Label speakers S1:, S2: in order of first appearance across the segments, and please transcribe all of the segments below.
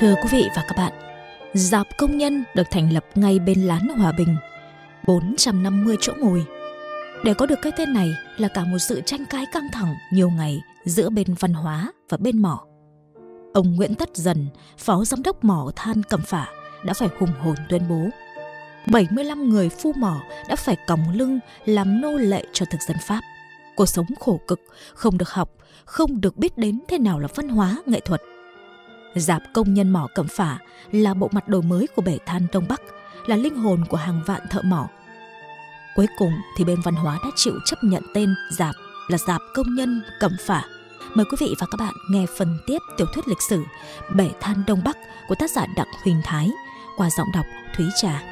S1: Thưa quý vị và các bạn, Dạp công nhân được thành lập ngay bên lán Hòa Bình, 450 chỗ ngồi. Để có được cái tên này là cả một sự tranh cãi căng thẳng nhiều ngày giữa bên văn hóa và bên mỏ. Ông Nguyễn Tất Dần, phó giám đốc mỏ than Cẩm Phả đã phải hùng hồn tuyên bố 75 người phu mỏ đã phải còng lưng làm nô lệ cho thực dân Pháp. Cuộc sống khổ cực, không được học, không được biết đến thế nào là văn hóa, nghệ thuật – giạp công nhân mỏ Cẩm Phả là bộ mặt đổi mới của bể than Đông Bắc, là linh hồn của hàng vạn thợ mỏ. Cuối cùng thì bên văn hóa đã chịu chấp nhận tên giạp là giạp công nhân Cẩm Phả. Mời quý vị và các bạn nghe phần tiếp tiểu thuyết lịch sử Bể than Đông Bắc của tác giả Đặng Huỳnh Thái qua giọng đọc Thúy Trà.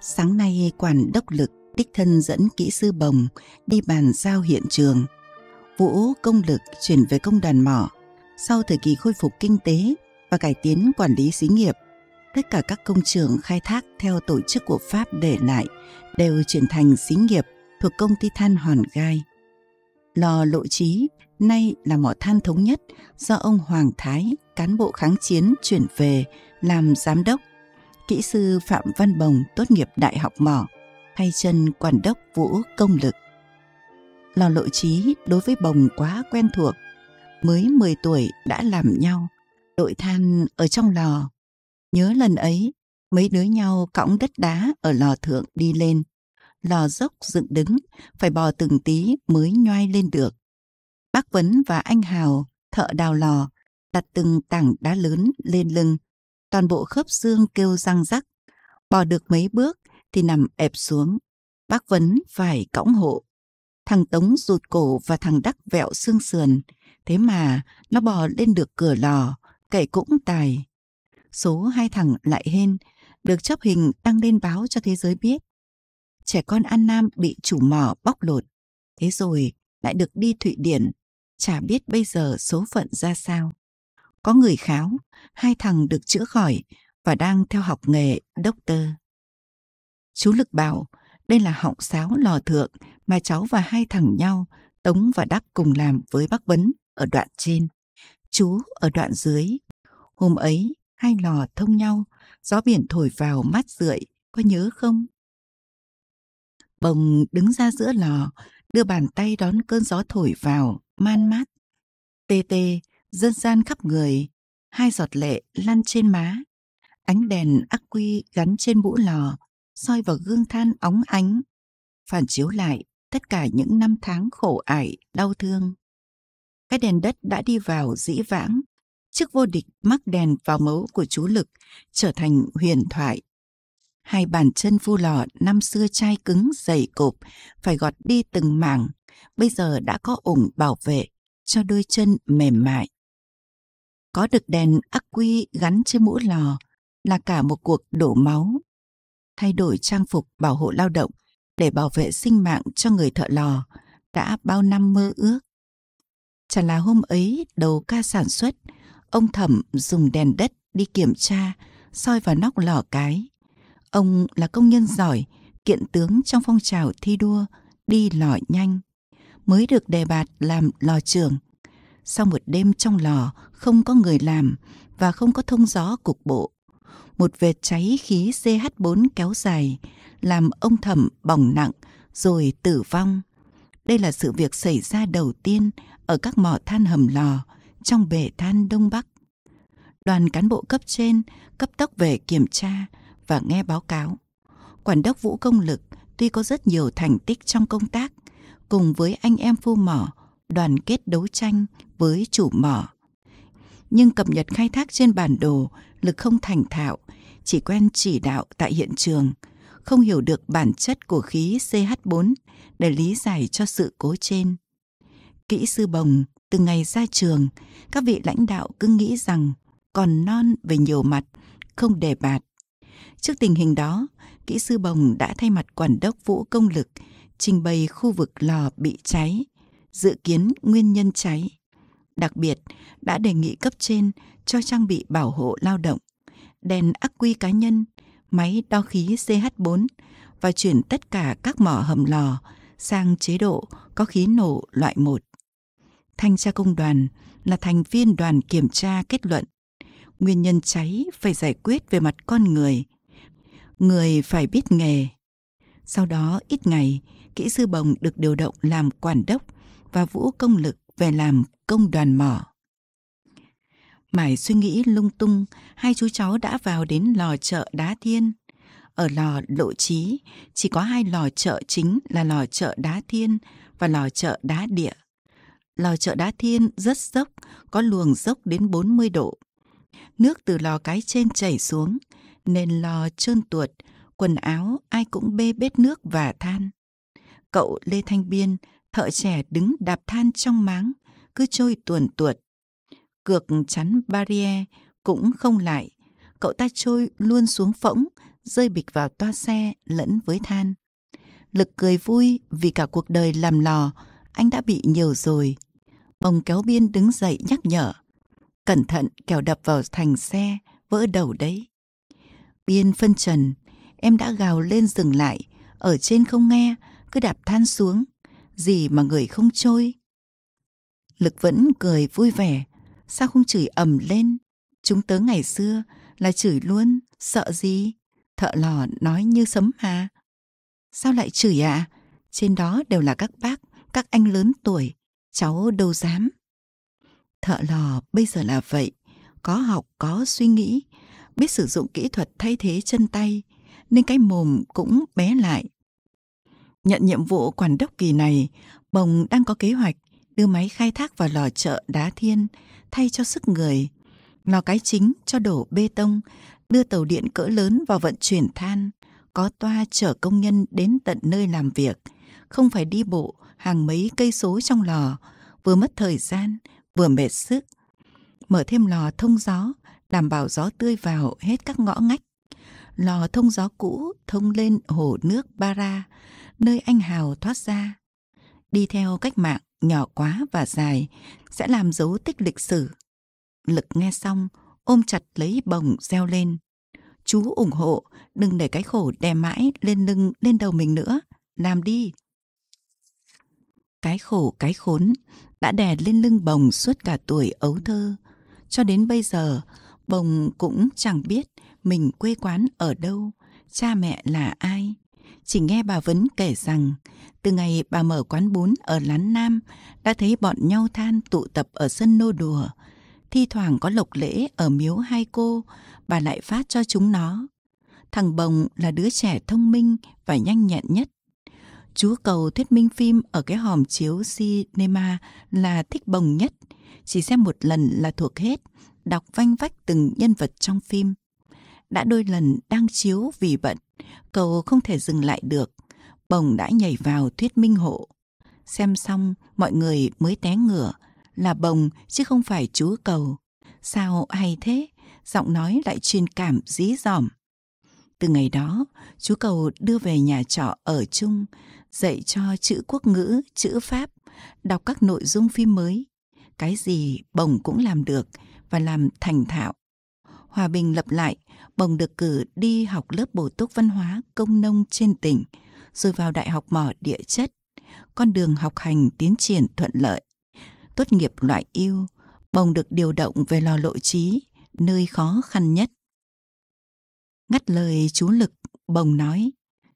S1: Sáng nay quản đốc lực đích thân dẫn kỹ sư bồng đi bàn giao hiện trường. Vũ công lực chuyển về công đoàn mỏ. Sau thời kỳ khôi phục kinh tế và cải tiến quản lý xí nghiệp, tất cả các công trường khai thác theo tổ chức của Pháp để lại đều chuyển thành xí nghiệp thuộc công ty than Hòn Gai. Lò Lộ Trí nay là mỏ than thống nhất do ông Hoàng Thái, cán bộ kháng chiến chuyển về làm giám đốc. Kỹ sư Phạm Văn Bồng tốt nghiệp Đại học Mỏ hay chân quản đốc Vũ Công Lực. Lò lộ trí đối với bồng quá quen thuộc, mới 10 tuổi đã làm nhau, đội than ở trong lò. Nhớ lần ấy, mấy đứa nhau cõng đất đá ở lò thượng đi lên. Lò dốc dựng đứng, phải bò từng tí mới nhoai lên được. Bác Vấn và anh Hào, thợ đào lò, đặt từng tảng đá lớn lên lưng. Toàn bộ khớp xương kêu răng rắc. Bò được mấy bước thì nằm ẹp xuống. Bác Vấn phải cõng hộ. Thằng Tống rụt cổ và thằng Đắc vẹo xương sườn. Thế mà nó bò lên được cửa lò, kể cũng tài. Số hai thằng lại hên, được chấp hình đăng lên báo cho thế giới biết. Trẻ con An Nam bị chủ mỏ bóc lột. Thế rồi lại được đi Thụy Điển. Chả biết bây giờ số phận ra sao. Có người kháo, hai thằng được chữa khỏi và đang theo học nghề doctor. Chú Lực bảo, đây là họng sáo lò thượng mà cháu và hai thằng nhau, Tống và Đắc cùng làm với bác Vấn ở đoạn trên. Chú ở đoạn dưới. Hôm ấy, hai lò thông nhau, gió biển thổi vào mát rượi, có nhớ không? Bồng đứng ra giữa lò, đưa bàn tay đón cơn gió thổi vào, man mát. Tê tê, dân gian khắp người, hai giọt lệ lăn trên má. Ánh đèn ắc quy gắn trên mũ lò, soi vào gương than óng ánh, phản chiếu lại tất cả những năm tháng khổ ải, đau thương. Cái đèn đất đã đi vào dĩ vãng, chiếc vô địch mắc đèn vào mấu của chú Lực trở thành huyền thoại. Hai bàn chân vô lò năm xưa chai cứng dày cộp, phải gọt đi từng mảng, bây giờ đã có ủng bảo vệ cho đôi chân mềm mại. Có được đèn ắc quy gắn trên mũ lò là cả một cuộc đổ máu thay đổi trang phục bảo hộ lao động để bảo vệ sinh mạng cho người thợ lò đã bao năm mơ ước. Chẳng là hôm ấy đầu ca sản xuất, ông Thẩm dùng đèn đất đi kiểm tra, soi vào nóc lò cái. Ông là công nhân giỏi, kiện tướng trong phong trào thi đua, đi lò nhanh. Mới được đề bạt làm lò trưởng. Sau một đêm trong lò không có người làm và không có thông gió cục bộ, một vệt cháy khí CH4 kéo dài, làm ông thẩm bỏng nặng rồi tử vong. Đây là sự việc xảy ra đầu tiên ở các mỏ than hầm lò trong bể than Đông Bắc. Đoàn cán bộ cấp trên cấp tốc về kiểm tra và nghe báo cáo. Quản đốc Vũ Công Lực tuy có rất nhiều thành tích trong công tác, cùng với anh em phu mỏ, đoàn kết đấu tranh với chủ mỏ. Nhưng cập nhật khai thác trên bản đồ lực không thành thạo, chỉ quen chỉ đạo tại hiện trường, không hiểu được bản chất của khí CH4 để lý giải cho sự cố trên. Kỹ sư bồng, từ ngày ra trường, các vị lãnh đạo cứ nghĩ rằng còn non về nhiều mặt, không đề bạt. Trước tình hình đó, kỹ sư bồng đã thay mặt quản đốc vũ công lực trình bày khu vực lò bị cháy, dự kiến nguyên nhân cháy Đặc biệt, đã đề nghị cấp trên cho trang bị bảo hộ lao động, đèn ắc quy cá nhân, máy đo khí CH4 và chuyển tất cả các mỏ hầm lò sang chế độ có khí nổ loại 1. Thanh tra công đoàn là thành viên đoàn kiểm tra kết luận nguyên nhân cháy phải giải quyết về mặt con người. Người phải biết nghề. Sau đó ít ngày, kỹ sư bồng được điều động làm quản đốc và vũ công lực về làm công đoàn mỏ. Mải suy nghĩ lung tung, hai chú cháu đã vào đến lò chợ Đá Thiên. Ở lò Lộ Trí, chỉ có hai lò chợ chính là lò chợ Đá Thiên và lò chợ Đá Địa. Lò chợ Đá Thiên rất dốc, có luồng dốc đến 40 độ. Nước từ lò cái trên chảy xuống, nên lò trơn tuột, quần áo ai cũng bê bết nước và than. Cậu Lê Thanh Biên, thợ trẻ đứng đạp than trong máng, cứ trôi tuồn tuột. Cược chắn barrier cũng không lại, cậu ta trôi luôn xuống phỗng, rơi bịch vào toa xe lẫn với than. Lực cười vui vì cả cuộc đời làm lò, anh đã bị nhiều rồi. Bồng kéo biên đứng dậy nhắc nhở. Cẩn thận kẻo đập vào thành xe, vỡ đầu đấy. Biên phân trần, em đã gào lên dừng lại, ở trên không nghe, cứ đạp than xuống. Gì mà người không trôi, Lực vẫn cười vui vẻ. Sao không chửi ầm lên? Chúng tớ ngày xưa là chửi luôn, sợ gì? Thợ lò nói như sấm mà. Sao lại chửi ạ? À? Trên đó đều là các bác, các anh lớn tuổi. Cháu đâu dám. Thợ lò bây giờ là vậy. Có học, có suy nghĩ. Biết sử dụng kỹ thuật thay thế chân tay. Nên cái mồm cũng bé lại. Nhận nhiệm vụ quản đốc kỳ này, Bồng đang có kế hoạch đưa máy khai thác vào lò chợ đá thiên thay cho sức người, lò cái chính cho đổ bê tông, đưa tàu điện cỡ lớn vào vận chuyển than, có toa chở công nhân đến tận nơi làm việc, không phải đi bộ hàng mấy cây số trong lò, vừa mất thời gian, vừa mệt sức. Mở thêm lò thông gió, đảm bảo gió tươi vào hết các ngõ ngách. Lò thông gió cũ thông lên hồ nước Bara, nơi anh Hào thoát ra. Đi theo cách mạng, nhỏ quá và dài sẽ làm dấu tích lịch sử. Lực nghe xong, ôm chặt lấy bồng reo lên. Chú ủng hộ, đừng để cái khổ đè mãi lên lưng, lên đầu mình nữa. Làm đi. Cái khổ, cái khốn đã đè lên lưng bồng suốt cả tuổi ấu thơ. Cho đến bây giờ, bồng cũng chẳng biết mình quê quán ở đâu, cha mẹ là ai chỉ nghe bà Vấn kể rằng từ ngày bà mở quán bún ở Lán Nam đã thấy bọn nhau than tụ tập ở sân nô đùa. Thi thoảng có lộc lễ ở miếu hai cô, bà lại phát cho chúng nó. Thằng Bồng là đứa trẻ thông minh và nhanh nhẹn nhất. Chú cầu thuyết minh phim ở cái hòm chiếu cinema là thích Bồng nhất. Chỉ xem một lần là thuộc hết, đọc vanh vách từng nhân vật trong phim. Đã đôi lần đang chiếu vì bận Cầu không thể dừng lại được, bồng đã nhảy vào thuyết minh hộ. Xem xong, mọi người mới té ngửa, là bồng chứ không phải chú cầu. Sao hay thế, giọng nói lại truyền cảm dí dỏm. Từ ngày đó, chú cầu đưa về nhà trọ ở chung, dạy cho chữ quốc ngữ, chữ Pháp, đọc các nội dung phim mới. Cái gì bồng cũng làm được và làm thành thạo. Hòa bình lập lại Bồng được cử đi học lớp bổ túc văn hóa công nông trên tỉnh, rồi vào Đại học mỏ địa chất. Con đường học hành tiến triển thuận lợi. Tốt nghiệp loại yêu, Bồng được điều động về lò lộ trí, nơi khó khăn nhất. Ngắt lời chú Lực, Bồng nói,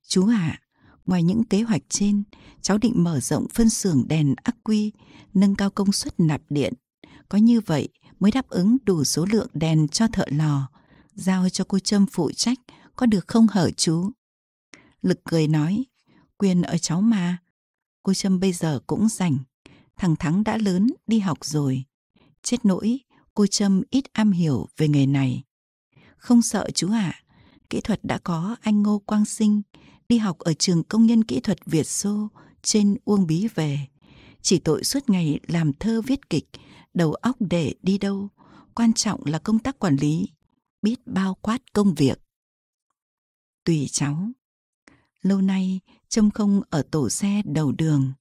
S1: Chú ạ, à, ngoài những kế hoạch trên, cháu định mở rộng phân xưởng đèn ắc quy, nâng cao công suất nạp điện. Có như vậy mới đáp ứng đủ số lượng đèn cho thợ lò, giao cho cô Trâm phụ trách, có được không hở chú? Lực cười nói, quyền ở cháu mà. Cô Trâm bây giờ cũng rảnh, thằng Thắng đã lớn, đi học rồi. Chết nỗi, cô Trâm ít am hiểu về nghề này. Không sợ chú ạ, à, kỹ thuật đã có anh Ngô Quang Sinh, đi học ở trường công nhân kỹ thuật Việt Xô trên Uông Bí về. Chỉ tội suốt ngày làm thơ viết kịch, đầu óc để đi đâu, quan trọng là công tác quản lý biết bao quát công việc. Tùy cháu. Lâu nay, trông không ở tổ xe đầu đường.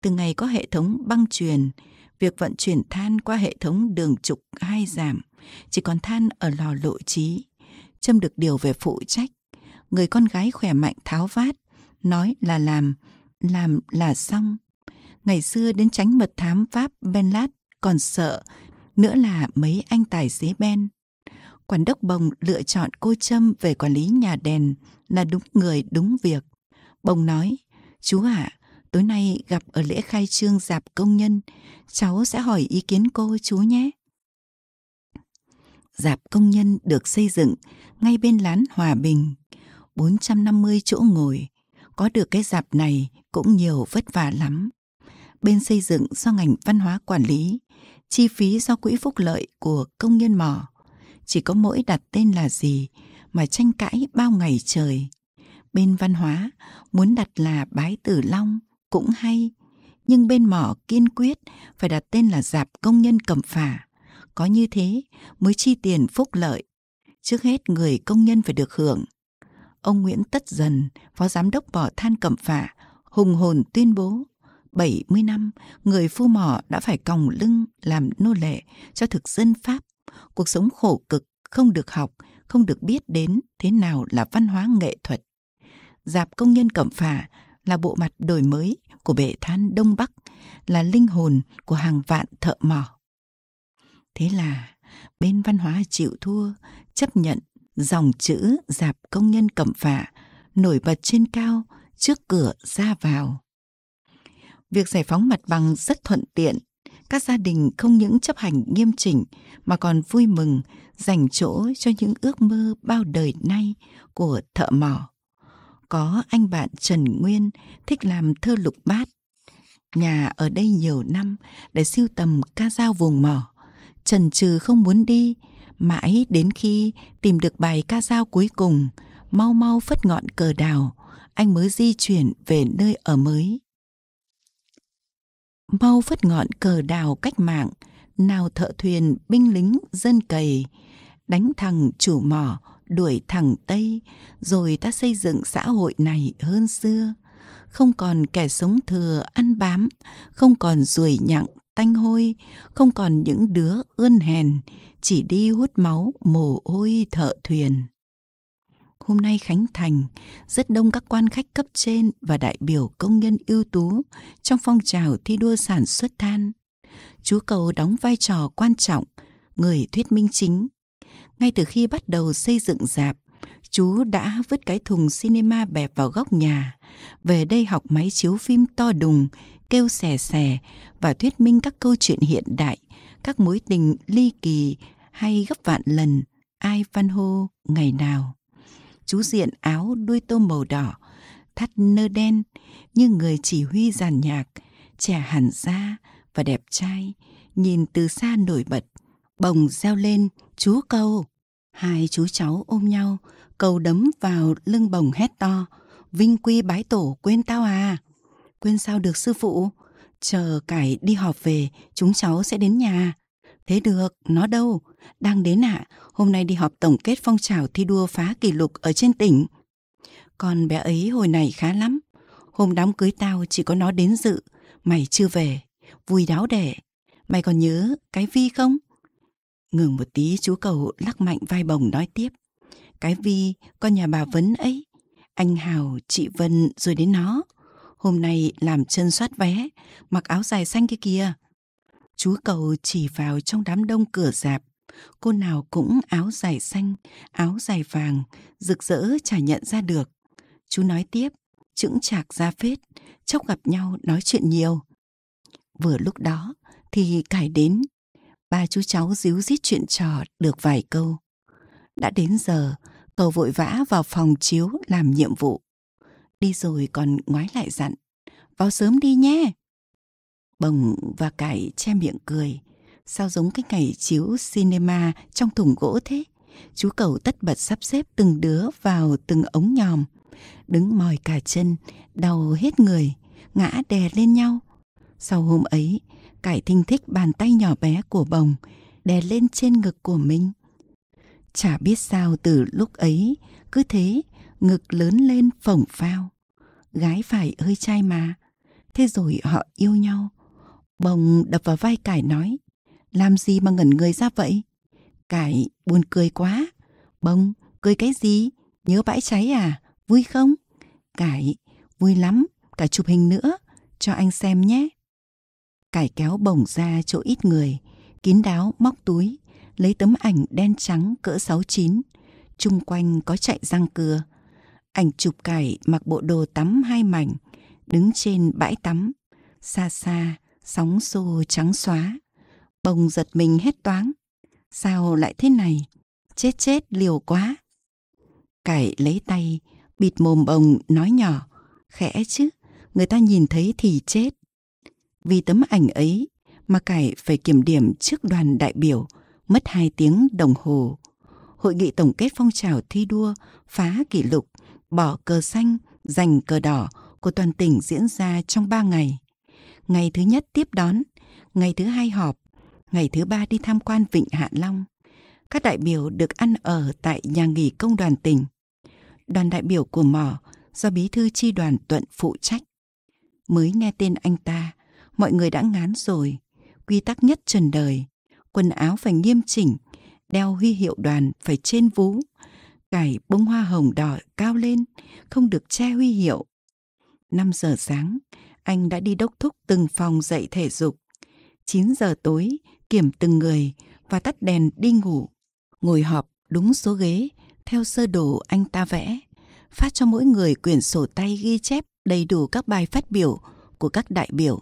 S1: Từ ngày có hệ thống băng truyền, việc vận chuyển than qua hệ thống đường trục hai giảm, chỉ còn than ở lò lộ trí. Trâm được điều về phụ trách. Người con gái khỏe mạnh tháo vát, nói là làm, làm là xong. Ngày xưa đến tránh mật thám Pháp Ben Lát còn sợ, nữa là mấy anh tài xế Ben quản đốc Bồng lựa chọn cô Trâm về quản lý nhà đèn là đúng người đúng việc. Bồng nói, chú ạ, à, tối nay gặp ở lễ khai trương dạp công nhân, cháu sẽ hỏi ý kiến cô chú nhé. Dạp công nhân được xây dựng ngay bên lán Hòa Bình, 450 chỗ ngồi. Có được cái dạp này cũng nhiều vất vả lắm. Bên xây dựng do ngành văn hóa quản lý, chi phí do quỹ phúc lợi của công nhân mỏ chỉ có mỗi đặt tên là gì mà tranh cãi bao ngày trời. Bên văn hóa muốn đặt là Bái Tử Long cũng hay, nhưng bên mỏ kiên quyết phải đặt tên là giạp Công nhân Cẩm Phả. Có như thế mới chi tiền phúc lợi. Trước hết người công nhân phải được hưởng. Ông Nguyễn Tất Dần, Phó Giám đốc bỏ than Cẩm Phả, hùng hồn tuyên bố 70 năm, người phu mỏ đã phải còng lưng làm nô lệ cho thực dân Pháp cuộc sống khổ cực, không được học, không được biết đến thế nào là văn hóa nghệ thuật. Dạp công nhân cẩm phả là bộ mặt đổi mới của bể than Đông Bắc, là linh hồn của hàng vạn thợ mỏ. Thế là bên văn hóa chịu thua, chấp nhận dòng chữ dạp công nhân cẩm phả nổi bật trên cao trước cửa ra vào. Việc giải phóng mặt bằng rất thuận tiện các gia đình không những chấp hành nghiêm chỉnh mà còn vui mừng dành chỗ cho những ước mơ bao đời nay của thợ mỏ. Có anh bạn Trần Nguyên thích làm thơ lục bát. Nhà ở đây nhiều năm để siêu tầm ca dao vùng mỏ. Trần trừ không muốn đi, mãi đến khi tìm được bài ca dao cuối cùng, mau mau phất ngọn cờ đào, anh mới di chuyển về nơi ở mới mau phất ngọn cờ đào cách mạng, nào thợ thuyền, binh lính, dân cầy, đánh thằng chủ mỏ, đuổi thẳng Tây, rồi ta xây dựng xã hội này hơn xưa. Không còn kẻ sống thừa ăn bám, không còn ruồi nhặng tanh hôi, không còn những đứa ươn hèn, chỉ đi hút máu mồ hôi thợ thuyền hôm nay khánh thành, rất đông các quan khách cấp trên và đại biểu công nhân ưu tú trong phong trào thi đua sản xuất than. Chú Cầu đóng vai trò quan trọng, người thuyết minh chính. Ngay từ khi bắt đầu xây dựng dạp, chú đã vứt cái thùng cinema bẹp vào góc nhà, về đây học máy chiếu phim to đùng, kêu xè xè và thuyết minh các câu chuyện hiện đại, các mối tình ly kỳ hay gấp vạn lần ai văn hô ngày nào chú diện áo đuôi tôm màu đỏ, thắt nơ đen như người chỉ huy giàn nhạc, trẻ hẳn da và đẹp trai, nhìn từ xa nổi bật. Bồng reo lên, chú câu. Hai chú cháu ôm nhau, cầu đấm vào lưng bồng hét to. Vinh quy bái tổ quên tao à? Quên sao được sư phụ? Chờ cải đi họp về, chúng cháu sẽ đến nhà. Thế được, nó đâu? Đang đến ạ, à? hôm nay đi họp tổng kết phong trào thi đua phá kỷ lục ở trên tỉnh. Con bé ấy hồi này khá lắm. Hôm đám cưới tao chỉ có nó đến dự, mày chưa về, vui đáo đẻ. Mày còn nhớ cái vi không? Ngừng một tí chú cầu lắc mạnh vai bồng nói tiếp. Cái vi, con nhà bà Vấn ấy. Anh Hào, chị Vân rồi đến nó. Hôm nay làm chân soát vé, mặc áo dài xanh kia kìa. Chú cậu chỉ vào trong đám đông cửa dạp. Cô nào cũng áo dài xanh, áo dài vàng, rực rỡ chả nhận ra được. Chú nói tiếp, chững chạc ra phết, chốc gặp nhau nói chuyện nhiều. Vừa lúc đó thì cải đến, ba chú cháu díu rít chuyện trò được vài câu. Đã đến giờ, cậu vội vã vào phòng chiếu làm nhiệm vụ. Đi rồi còn ngoái lại dặn, vào sớm đi nhé, bồng và cải che miệng cười. Sao giống cái ngày chiếu cinema trong thùng gỗ thế? Chú cầu tất bật sắp xếp từng đứa vào từng ống nhòm. Đứng mỏi cả chân, đau hết người, ngã đè lên nhau. Sau hôm ấy, cải thinh thích bàn tay nhỏ bé của bồng đè lên trên ngực của mình. Chả biết sao từ lúc ấy, cứ thế, ngực lớn lên phồng phao. Gái phải hơi trai mà. Thế rồi họ yêu nhau, Bồng đập vào vai Cải nói, làm gì mà ngẩn người ra vậy? Cải buồn cười quá. Bồng, cười cái gì? Nhớ bãi cháy à? Vui không? Cải, vui lắm, cả chụp hình nữa, cho anh xem nhé. Cải kéo bổng ra chỗ ít người, kín đáo móc túi, lấy tấm ảnh đen trắng cỡ sáu chín chung quanh có chạy răng cưa. Ảnh chụp cải mặc bộ đồ tắm hai mảnh, đứng trên bãi tắm. Xa xa, sóng xô trắng xóa. Bồng giật mình hết toáng. Sao lại thế này? Chết chết liều quá. Cải lấy tay, bịt mồm bồng nói nhỏ. Khẽ chứ, người ta nhìn thấy thì chết. Vì tấm ảnh ấy mà Cải phải kiểm điểm trước đoàn đại biểu, mất hai tiếng đồng hồ. Hội nghị tổng kết phong trào thi đua, phá kỷ lục, bỏ cờ xanh, giành cờ đỏ của toàn tỉnh diễn ra trong ba ngày ngày thứ nhất tiếp đón, ngày thứ hai họp, ngày thứ ba đi tham quan Vịnh Hạ Long. Các đại biểu được ăn ở tại nhà nghỉ công đoàn tỉnh. Đoàn đại biểu của mỏ do bí thư chi đoàn Tuận phụ trách. Mới nghe tên anh ta, mọi người đã ngán rồi. Quy tắc nhất trần đời, quần áo phải nghiêm chỉnh, đeo huy hiệu đoàn phải trên vú, cải bông hoa hồng đỏ cao lên, không được che huy hiệu. 5 giờ sáng, anh đã đi đốc thúc từng phòng dạy thể dục. 9 giờ tối, kiểm từng người và tắt đèn đi ngủ. Ngồi họp đúng số ghế, theo sơ đồ anh ta vẽ. Phát cho mỗi người quyển sổ tay ghi chép đầy đủ các bài phát biểu của các đại biểu.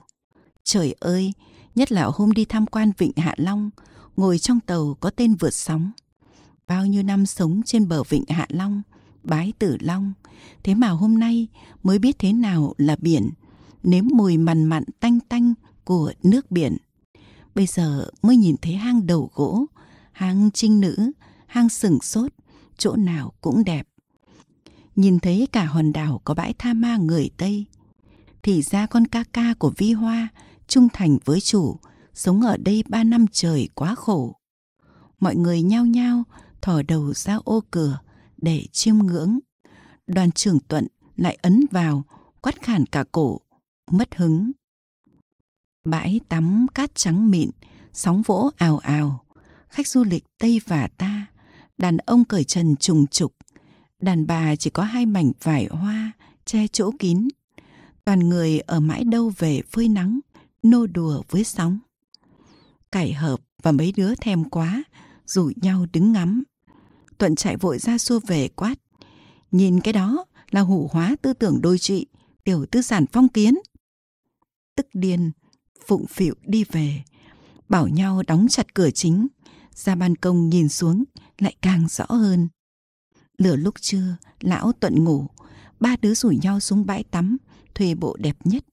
S1: Trời ơi, nhất là hôm đi tham quan Vịnh Hạ Long, ngồi trong tàu có tên vượt sóng. Bao nhiêu năm sống trên bờ Vịnh Hạ Long, bái tử Long, thế mà hôm nay mới biết thế nào là biển, nếm mùi mặn mặn tanh tanh của nước biển. Bây giờ mới nhìn thấy hang đầu gỗ, hang trinh nữ, hang sừng sốt, chỗ nào cũng đẹp. Nhìn thấy cả hòn đảo có bãi tha ma người Tây. Thì ra con ca ca của Vi Hoa trung thành với chủ, sống ở đây ba năm trời quá khổ. Mọi người nhao nhao thò đầu ra ô cửa để chiêm ngưỡng. Đoàn trưởng Tuận lại ấn vào, quát khản cả cổ, mất hứng bãi tắm cát trắng mịn sóng vỗ ào ào khách du lịch tây và ta đàn ông cởi trần trùng trục đàn bà chỉ có hai mảnh vải hoa che chỗ kín toàn người ở mãi đâu về phơi nắng nô đùa với sóng cải hợp và mấy đứa thèm quá rủ nhau đứng ngắm tuận chạy vội ra xua về quát nhìn cái đó là hủ hóa tư tưởng đôi trị tiểu tư sản phong kiến tức điên phụng phịu đi về bảo nhau đóng chặt cửa chính ra ban công nhìn xuống lại càng rõ hơn lửa lúc trưa lão tuận ngủ ba đứa rủ nhau xuống bãi tắm thuê bộ đẹp nhất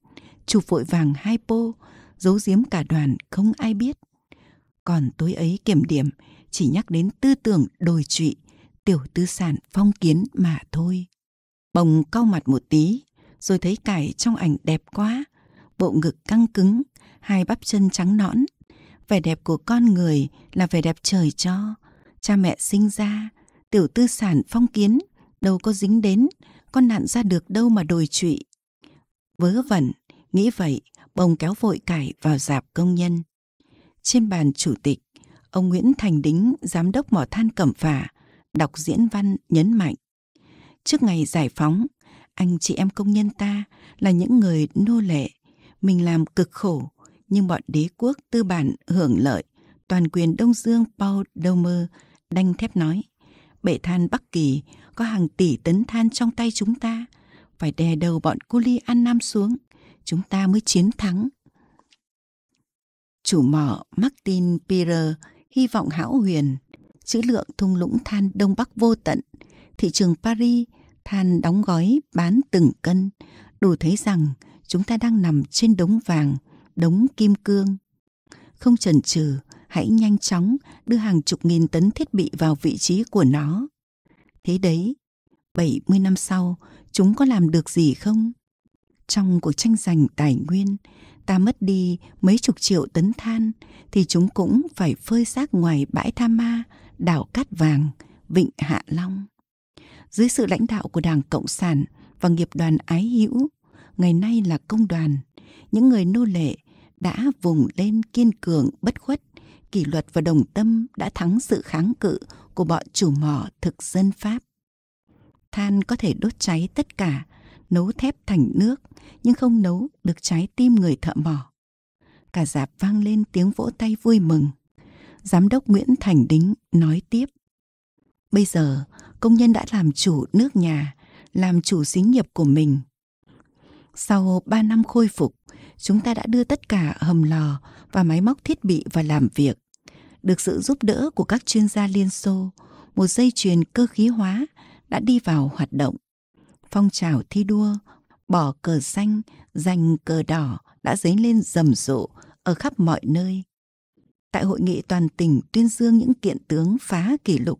S1: chụp vội vàng hai pô giấu giếm cả đoàn không ai biết còn tối ấy kiểm điểm chỉ nhắc đến tư tưởng đồi trụy tiểu tư sản phong kiến mà thôi bồng cau mặt một tí rồi thấy cải trong ảnh đẹp quá bộ ngực căng cứng, hai bắp chân trắng nõn. Vẻ đẹp của con người là vẻ đẹp trời cho. Cha mẹ sinh ra, tiểu tư sản phong kiến, đâu có dính đến, con nạn ra được đâu mà đồi trụy. Vớ vẩn, nghĩ vậy, bồng kéo vội cải vào dạp công nhân. Trên bàn chủ tịch, ông Nguyễn Thành Đính, giám đốc mỏ than Cẩm Phả, đọc diễn văn nhấn mạnh. Trước ngày giải phóng, anh chị em công nhân ta là những người nô lệ, mình làm cực khổ, nhưng bọn đế quốc tư bản hưởng lợi, toàn quyền Đông Dương Paul Domer đanh thép nói, bể than Bắc Kỳ có hàng tỷ tấn than trong tay chúng ta, phải đè đầu bọn cu li An Nam xuống, chúng ta mới chiến thắng. Chủ mỏ Martin pierre hy vọng hão huyền, chữ lượng thung lũng than Đông Bắc vô tận, thị trường Paris than đóng gói bán từng cân, đủ thấy rằng chúng ta đang nằm trên đống vàng, đống kim cương. Không chần chừ, hãy nhanh chóng đưa hàng chục nghìn tấn thiết bị vào vị trí của nó. Thế đấy, 70 năm sau, chúng có làm được gì không? Trong cuộc tranh giành tài nguyên, ta mất đi mấy chục triệu tấn than thì chúng cũng phải phơi xác ngoài bãi Tha Ma, đảo Cát Vàng, Vịnh Hạ Long. Dưới sự lãnh đạo của Đảng Cộng sản và nghiệp đoàn Ái Hữu, ngày nay là công đoàn, những người nô lệ đã vùng lên kiên cường bất khuất, kỷ luật và đồng tâm đã thắng sự kháng cự của bọn chủ mỏ thực dân Pháp. Than có thể đốt cháy tất cả, nấu thép thành nước, nhưng không nấu được trái tim người thợ mỏ. Cả dạp vang lên tiếng vỗ tay vui mừng. Giám đốc Nguyễn Thành Đính nói tiếp. Bây giờ, công nhân đã làm chủ nước nhà, làm chủ xí nghiệp của mình, sau 3 năm khôi phục, chúng ta đã đưa tất cả hầm lò và máy móc thiết bị vào làm việc. Được sự giúp đỡ của các chuyên gia Liên Xô, một dây chuyền cơ khí hóa đã đi vào hoạt động. Phong trào thi đua, bỏ cờ xanh, giành cờ đỏ đã dấy lên rầm rộ ở khắp mọi nơi. Tại hội nghị toàn tỉnh tuyên dương những kiện tướng phá kỷ lục,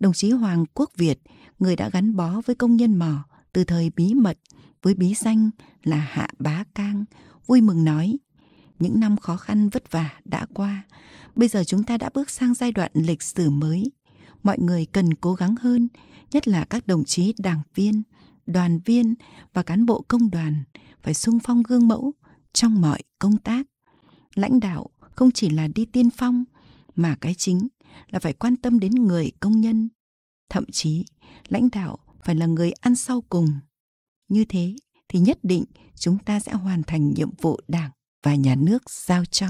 S1: đồng chí Hoàng Quốc Việt, người đã gắn bó với công nhân mỏ từ thời bí mật với bí danh là Hạ Bá Cang, vui mừng nói những năm khó khăn vất vả đã qua bây giờ chúng ta đã bước sang giai đoạn lịch sử mới mọi người cần cố gắng hơn nhất là các đồng chí đảng viên đoàn viên và cán bộ công đoàn phải sung phong gương mẫu trong mọi công tác lãnh đạo không chỉ là đi tiên phong mà cái chính là phải quan tâm đến người công nhân thậm chí lãnh đạo phải là người ăn sau cùng như thế thì nhất định chúng ta sẽ hoàn thành nhiệm vụ đảng và nhà nước giao cho.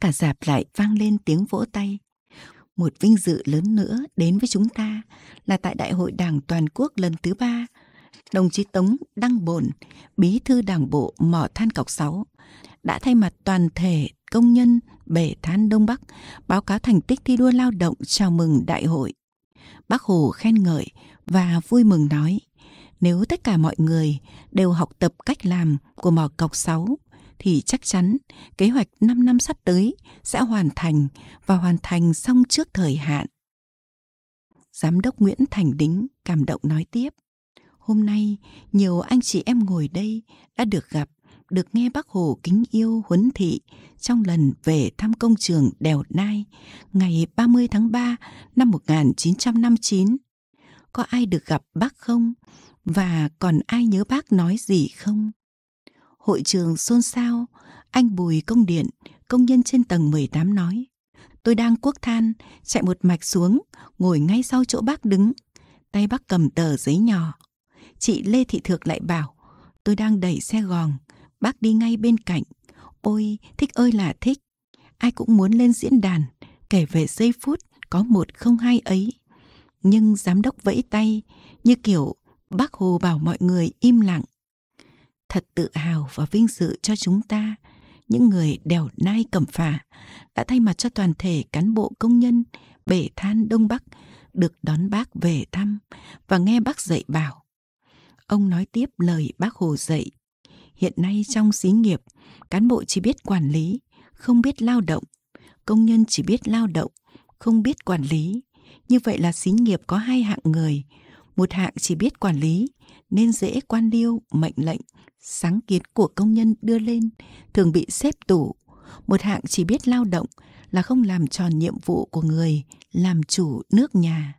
S1: Cả dạp lại vang lên tiếng vỗ tay. Một vinh dự lớn nữa đến với chúng ta là tại Đại hội Đảng Toàn quốc lần thứ ba, đồng chí Tống Đăng Bồn, bí thư đảng bộ Mỏ Than Cọc 6, đã thay mặt toàn thể công nhân bể than Đông Bắc báo cáo thành tích thi đua lao động chào mừng đại hội. Bác Hồ khen ngợi và vui mừng nói nếu tất cả mọi người đều học tập cách làm của mỏ cọc 6 thì chắc chắn kế hoạch 5 năm sắp tới sẽ hoàn thành và hoàn thành xong trước thời hạn. Giám đốc Nguyễn Thành Đính cảm động nói tiếp. Hôm nay, nhiều anh chị em ngồi đây đã được gặp, được nghe bác Hồ kính yêu huấn thị trong lần về thăm công trường Đèo Nai ngày 30 tháng 3 năm 1959. Có ai được gặp bác không? Và còn ai nhớ bác nói gì không? Hội trường xôn xao, anh Bùi Công Điện, công nhân trên tầng 18 nói. Tôi đang cuốc than, chạy một mạch xuống, ngồi ngay sau chỗ bác đứng. Tay bác cầm tờ giấy nhỏ. Chị Lê Thị Thược lại bảo, tôi đang đẩy xe gòn, bác đi ngay bên cạnh. Ôi, thích ơi là thích. Ai cũng muốn lên diễn đàn, kể về giây phút có một không hai ấy. Nhưng giám đốc vẫy tay, như kiểu bác Hồ bảo mọi người im lặng. Thật tự hào và vinh dự cho chúng ta, những người đèo nai cẩm phả, đã thay mặt cho toàn thể cán bộ công nhân bể than Đông Bắc được đón bác về thăm và nghe bác dạy bảo. Ông nói tiếp lời bác Hồ dạy. Hiện nay trong xí nghiệp, cán bộ chỉ biết quản lý, không biết lao động. Công nhân chỉ biết lao động, không biết quản lý. Như vậy là xí nghiệp có hai hạng người – một hạng chỉ biết quản lý nên dễ quan liêu mệnh lệnh sáng kiến của công nhân đưa lên thường bị xếp tủ một hạng chỉ biết lao động là không làm tròn nhiệm vụ của người làm chủ nước nhà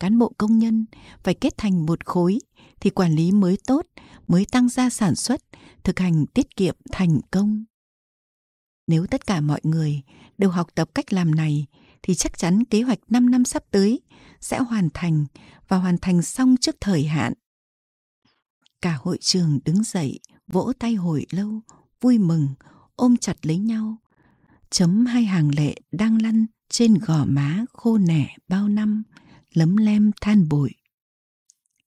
S1: cán bộ công nhân phải kết thành một khối thì quản lý mới tốt mới tăng ra sản xuất thực hành tiết kiệm thành công nếu tất cả mọi người đều học tập cách làm này thì chắc chắn kế hoạch 5 năm sắp tới sẽ hoàn thành và hoàn thành xong trước thời hạn. Cả hội trường đứng dậy, vỗ tay hồi lâu, vui mừng, ôm chặt lấy nhau. Chấm hai hàng lệ đang lăn trên gò má khô nẻ bao năm, lấm lem than bụi.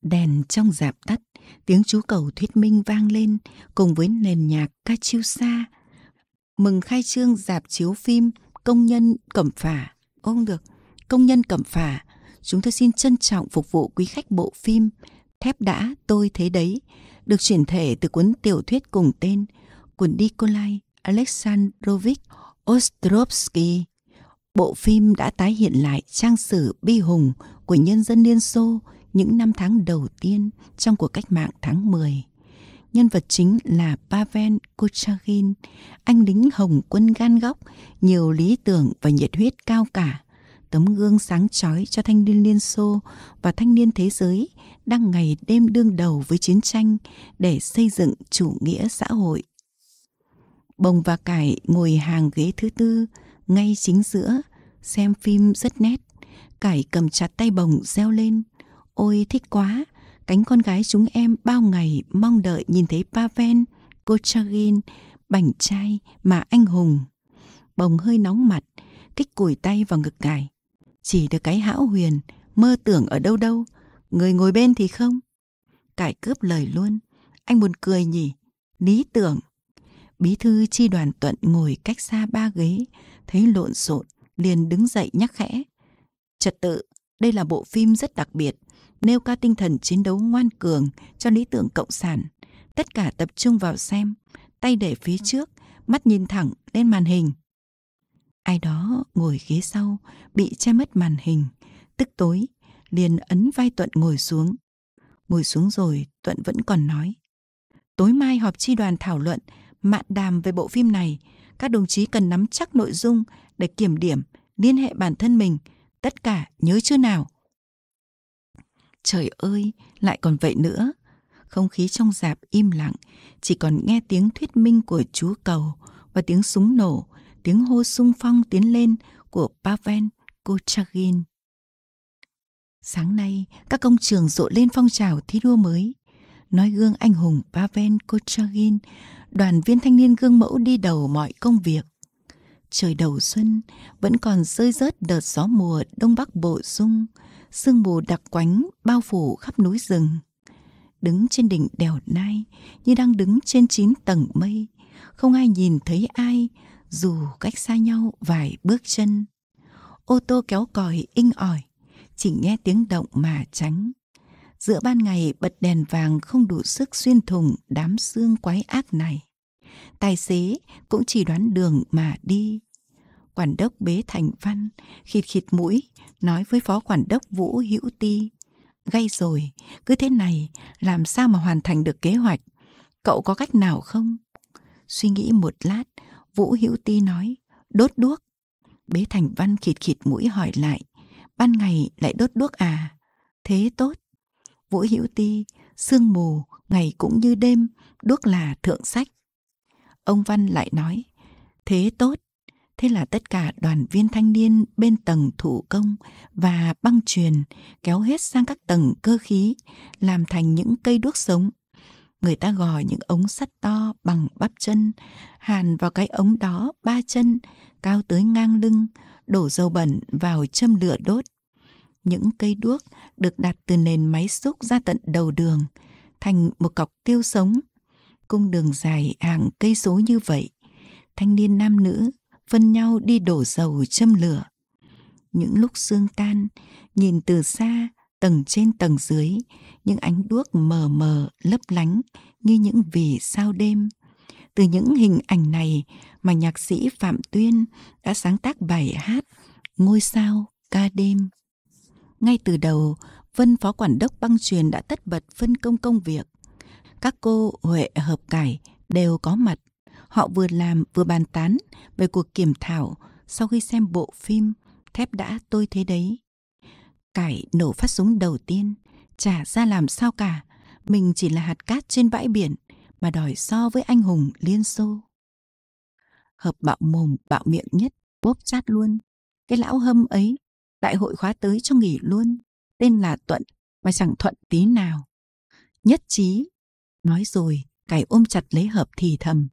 S1: Đèn trong dạp tắt, tiếng chú cầu thuyết minh vang lên cùng với nền nhạc ca chiêu xa. Mừng khai trương dạp chiếu phim Công nhân Cẩm Phả ôm được, công nhân cẩm phả, chúng tôi xin trân trọng phục vụ quý khách bộ phim Thép đã tôi thế đấy, được chuyển thể từ cuốn tiểu thuyết cùng tên của Nikolai Alexandrovich Ostrovsky. Bộ phim đã tái hiện lại trang sử bi hùng của nhân dân Liên Xô những năm tháng đầu tiên trong cuộc cách mạng tháng 10 nhân vật chính là Pavel Kochagin, anh lính hồng quân gan góc, nhiều lý tưởng và nhiệt huyết cao cả, tấm gương sáng chói cho thanh niên Liên Xô và thanh niên thế giới đang ngày đêm đương đầu với chiến tranh để xây dựng chủ nghĩa xã hội. Bồng và Cải ngồi hàng ghế thứ tư, ngay chính giữa, xem phim rất nét. Cải cầm chặt tay bồng reo lên. Ôi thích quá, cánh con gái chúng em bao ngày mong đợi nhìn thấy Pavel, Kochagin, bảnh trai mà anh hùng. Bồng hơi nóng mặt, kích củi tay vào ngực gài. Chỉ được cái hão huyền, mơ tưởng ở đâu đâu, người ngồi bên thì không. Cải cướp lời luôn, anh buồn cười nhỉ, lý tưởng. Bí thư chi đoàn tuận ngồi cách xa ba ghế, thấy lộn xộn, liền đứng dậy nhắc khẽ. Trật tự, đây là bộ phim rất đặc biệt, nêu cao tinh thần chiến đấu ngoan cường cho lý tưởng cộng sản. Tất cả tập trung vào xem, tay để phía trước, mắt nhìn thẳng lên màn hình. Ai đó ngồi ghế sau, bị che mất màn hình, tức tối, liền ấn vai Tuận ngồi xuống. Ngồi xuống rồi, Tuận vẫn còn nói. Tối mai họp tri đoàn thảo luận, mạn đàm về bộ phim này, các đồng chí cần nắm chắc nội dung để kiểm điểm, liên hệ bản thân mình. Tất cả nhớ chưa nào? trời ơi, lại còn vậy nữa. Không khí trong dạp im lặng, chỉ còn nghe tiếng thuyết minh của chú cầu và tiếng súng nổ, tiếng hô sung phong tiến lên của Pavel Kochagin. Sáng nay, các công trường rộ lên phong trào thi đua mới. Nói gương anh hùng Pavel Kochagin, đoàn viên thanh niên gương mẫu đi đầu mọi công việc. Trời đầu xuân vẫn còn rơi rớt đợt gió mùa Đông Bắc bộ sung, sương mù đặc quánh bao phủ khắp núi rừng. Đứng trên đỉnh đèo nai như đang đứng trên chín tầng mây, không ai nhìn thấy ai dù cách xa nhau vài bước chân. Ô tô kéo còi inh ỏi, chỉ nghe tiếng động mà tránh. Giữa ban ngày bật đèn vàng không đủ sức xuyên thủng đám xương quái ác này. Tài xế cũng chỉ đoán đường mà đi, Quản đốc bế thành văn, khịt khịt mũi, nói với phó quản đốc Vũ Hữu Ti. Gây rồi, cứ thế này, làm sao mà hoàn thành được kế hoạch? Cậu có cách nào không? Suy nghĩ một lát, Vũ Hữu Ti nói, đốt đuốc. Bế Thành Văn khịt khịt mũi hỏi lại, ban ngày lại đốt đuốc à? Thế tốt. Vũ Hữu Ti, sương mù, ngày cũng như đêm, đuốc là thượng sách. Ông Văn lại nói, thế tốt, Thế là tất cả đoàn viên thanh niên bên tầng thủ công và băng truyền kéo hết sang các tầng cơ khí, làm thành những cây đuốc sống. Người ta gò những ống sắt to bằng bắp chân, hàn vào cái ống đó ba chân, cao tới ngang lưng, đổ dầu bẩn vào châm lửa đốt. Những cây đuốc được đặt từ nền máy xúc ra tận đầu đường, thành một cọc tiêu sống. Cung đường dài hàng cây số như vậy, thanh niên nam nữ phân nhau đi đổ dầu châm lửa. Những lúc sương tan, nhìn từ xa, tầng trên tầng dưới, những ánh đuốc mờ mờ lấp lánh như những vì sao đêm. Từ những hình ảnh này mà nhạc sĩ Phạm Tuyên đã sáng tác bài hát Ngôi sao ca đêm. Ngay từ đầu, Vân Phó Quản đốc băng truyền đã tất bật phân công công việc. Các cô Huệ Hợp Cải đều có mặt Họ vừa làm vừa bàn tán về cuộc kiểm thảo sau khi xem bộ phim Thép đã tôi thế đấy. Cải nổ phát súng đầu tiên, chả ra làm sao cả. Mình chỉ là hạt cát trên bãi biển mà đòi so với anh hùng Liên Xô. Hợp bạo mồm bạo miệng nhất, bốp chát luôn. Cái lão hâm ấy, đại hội khóa tới cho nghỉ luôn. Tên là Thuận mà chẳng thuận tí nào. Nhất trí, nói rồi, cải ôm chặt lấy hợp thì thầm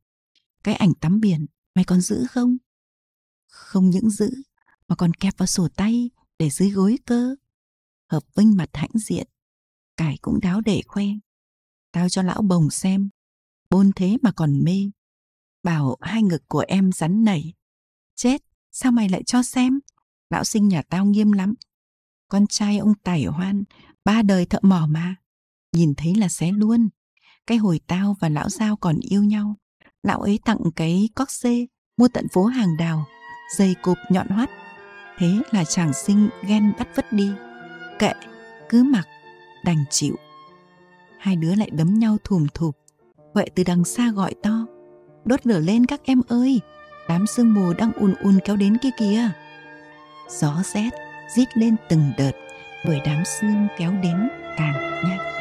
S1: cái ảnh tắm biển mày còn giữ không không những giữ mà còn kẹp vào sổ tay để dưới gối cơ hợp vinh mặt hãnh diện cải cũng đáo để khoe tao cho lão bồng xem bôn thế mà còn mê bảo hai ngực của em rắn nảy chết sao mày lại cho xem lão sinh nhà tao nghiêm lắm con trai ông tài hoan ba đời thợ mỏ mà nhìn thấy là xé luôn cái hồi tao và lão giao còn yêu nhau lão ấy tặng cái cóc xê mua tận phố hàng đào dây cộp nhọn hoắt thế là chàng sinh ghen bắt vứt đi kệ cứ mặc đành chịu hai đứa lại đấm nhau thùm thụp huệ từ đằng xa gọi to đốt lửa lên các em ơi đám sương mù đang ùn ùn kéo đến kia kìa gió rét rít lên từng đợt bởi đám sương kéo đến càng nhanh